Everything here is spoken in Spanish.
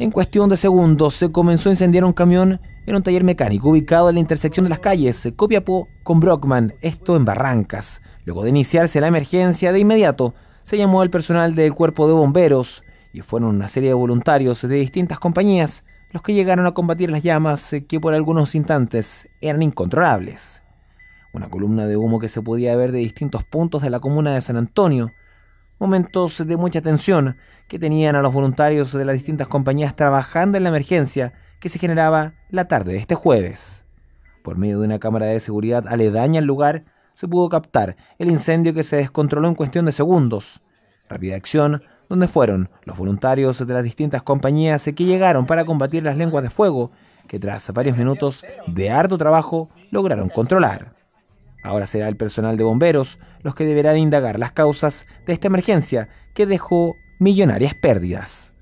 En cuestión de segundos se comenzó a incendiar un camión en un taller mecánico ubicado en la intersección de las calles Copiapó con Brockman, esto en Barrancas. Luego de iniciarse la emergencia, de inmediato se llamó al personal del cuerpo de bomberos y fueron una serie de voluntarios de distintas compañías los que llegaron a combatir las llamas que por algunos instantes eran incontrolables. Una columna de humo que se podía ver de distintos puntos de la comuna de San Antonio momentos de mucha tensión que tenían a los voluntarios de las distintas compañías trabajando en la emergencia que se generaba la tarde de este jueves. Por medio de una cámara de seguridad aledaña al lugar, se pudo captar el incendio que se descontroló en cuestión de segundos. Rápida acción, donde fueron los voluntarios de las distintas compañías que llegaron para combatir las lenguas de fuego, que tras varios minutos de harto trabajo lograron controlar. Ahora será el personal de bomberos los que deberán indagar las causas de esta emergencia que dejó millonarias pérdidas.